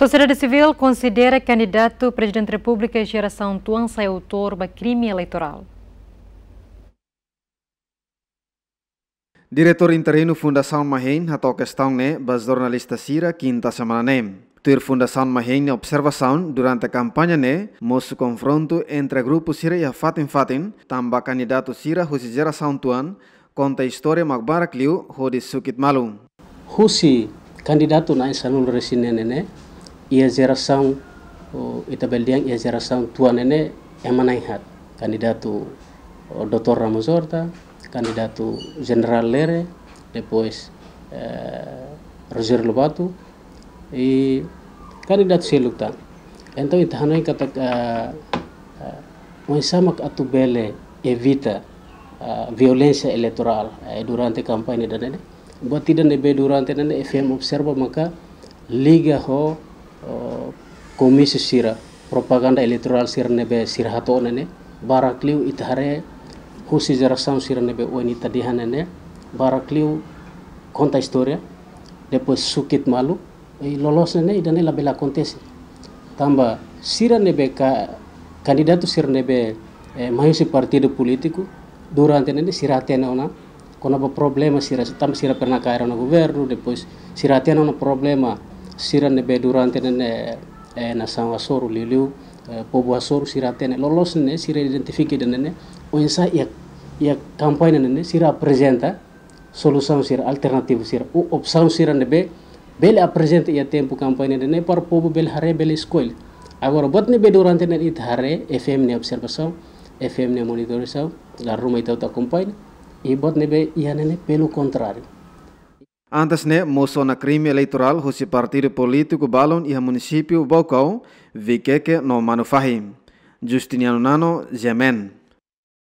Sociedade Civil considera candidato presidente da República geração tuan saiu autor crime eleitoral. Diretor interino Fundação Mahen tal questão ne né, bas jornalista Sira quinta semana nem né. Ter Fundação Mahen observação durante a campanha né moço confronto entre grupo Sira e Fatin Fatin tamba candidato Sira husi geração Tuan conta história magbarak liu hodi sukit malu. Husi candidato na insanul resinene né, né. ia geração o oh, itabeliang ia geração nene emanai hat kandidatu o oh, Dr. Ramazorta kandidatu General Lere, depois eh, Roger Lobato e kandidat Seluta. Então hanoi kata uh, eh, uh, eh, sama atu bele evita uh, eh, violência eleitoral eh, durante kampanye dan ini. Buat tidak nebe durante nene FM observa maka liga ho komisi sira propaganda elektoral sira nebe sira hato nene barakliu ithare husi jara sam sira nebe oni barak barakliu konta historia depo sukit malu i eh, lolos nene idane labela kontesi tamba sira nebe ka kandidatu sira nebe eh, mahusi partido politiku durante nene sira hatena ona quando problema sira tam sira pernah cair na governo depois sira tiana ona problema sirande be ne ne e na sanga soru liliu e, pobo soru ne lolos ne sira identifique denene on sa yak yak ne nene sira presenta solution sira alternatif sira ou sira sirande be bele a presenta ya tempo ne nene par pobo bel hare bel skol agora ne be ne it hare fm ne observation fm ne monitorisation la ruma kampanye i e bot ne be ne pelo kontrari Antes ne moção na crime eleitoral hosi partido político balon iha e município Bocau, vikeke no manufahim. Justiniano Nano, Jemen.